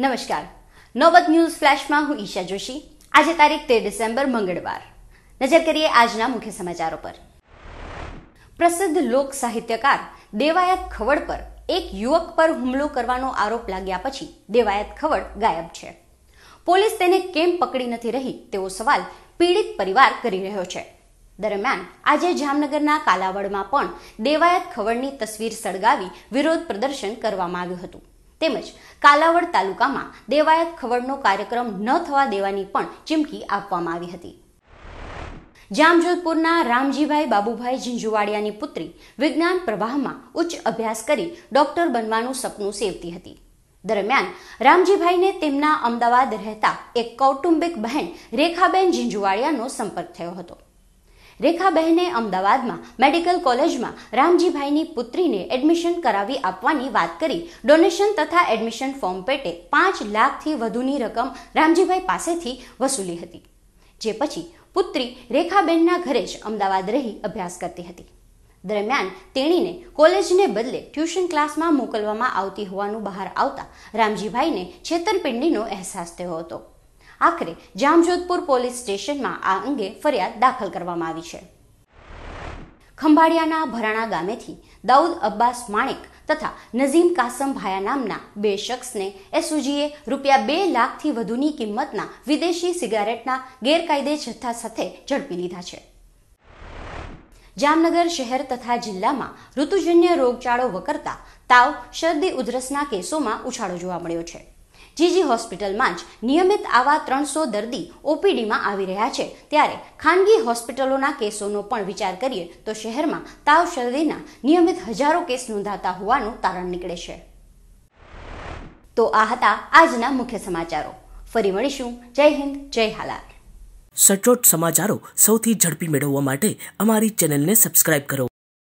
નમસ્કાર નોબત ન્યૂઝ ફ્લેશમાં હું ઈશા જોશી આજે તારીખ તેર ડિસેમ્બર મંગળવાર નજર કરીએ આજના મુખ્ય સમાચારો પર પ્રસિદ્ધ લોક સાહિત્યકાર દેવાયત ખવડ પર એક યુવક પર હુમલો કરવાનો આરોપ લાગ્યા પછી દેવાયત ખવડ ગાયબ છે પોલીસ તેને કેમ પકડી નથી રહી તેવો સવાલ પીડિત પરિવાર કરી રહ્યો છે દરમિયાન આજે જામનગરના કાલાવડમાં પણ દેવાયત ખવડની તસવીર સળગાવી વિરોધ પ્રદર્શન કરવામાં આવ્યું હતું તેમજ કાલાવડ તાલુકામાં દેવાયત ખવડનો કાર્યક્રમ ન થવા દેવાની પણ ચીમકી આપવામાં આવી હતી જામજોધપુરના રામજીભાઈ બાબુભાઈ ઝીંઝુવાડિયાની પુત્રી વિજ્ઞાન પ્રવાહમાં ઉચ્ચ અભ્યાસ કરી ડોક્ટર બનવાનું સપનું સેવતી હતી દરમિયાન રામજીભાઈને તેમના અમદાવાદ રહેતા એક કૌટુંબિક બહેન રેખાબેન ઝીંઝુવાડિયાનો સંપર્ક થયો હતો રેખાબહેને અમદાવાદમાં મેડિકલ કોલેજમાં રામજીભાઈની પુત્રીને એડમિશન કરાવી આપવાની વાત કરી ડોનેશન તથા એડમિશન ફોર્મ પેટે પાંચ લાખથી વધુની રકમ રામજીભાઈ પાસેથી વસૂલી હતી જે પછી પુત્રી રેખાબહેનના ઘરે જ અમદાવાદ રહી અભ્યાસ કરતી હતી દરમિયાન તેણીને કોલેજને બદલે ટ્યુશન ક્લાસમાં મોકલવામાં આવતી હોવાનું બહાર આવતા રામજીભાઈને છેતરપિંડીનો અહેસાસ થયો હતો આખરે જામજોધપુર પોલીસ સ્ટેશનમાં આ અંગે ફરિયાદ દાખલ કરવામાં આવી છે ખંભાળિયાના ભરાણા ગામેથી દાઉદ અબ્બાસ માણેક તથા નઝીમ કાસમ ભાયા નામના બે શખ્સને એસુજીએ રૂપિયા બે લાખથી વધુની કિંમતના વિદેશી સિગારેટના ગેરકાયદે જથ્થા સાથે ઝડપી લીધા છે જામનગર શહેર તથા જિલ્લામાં ઋતુજન્ય રોગચાળો વકરતા તાવ શરદી ઉધરસના કેસોમાં ઉછાળો જોવા મળ્યો છે જીજી હોસ્પિટલમાં જ નિયમિત આવા ત્રણસો દર્દી ઓપીડીમાં આવી રહ્યા છે ત્યારે ખાનગી હોસ્પિટલોના કેસોનો પણ વિચાર કરીએ તો શહેરમાં તાવ શરદીના નિયમિત હજારો કેસ નોંધાતા હોવાનું તારણ નીકળે છે તો આ હતા આજના મુખ્ય સમાચારો ફરી મળીશું જય હિન્દ જય હાલાલ સચોટ સમાચારો સૌથી ઝડપી મેળવવા માટે અમારી ચેનલને સબસ્ક્રાઇબ કરો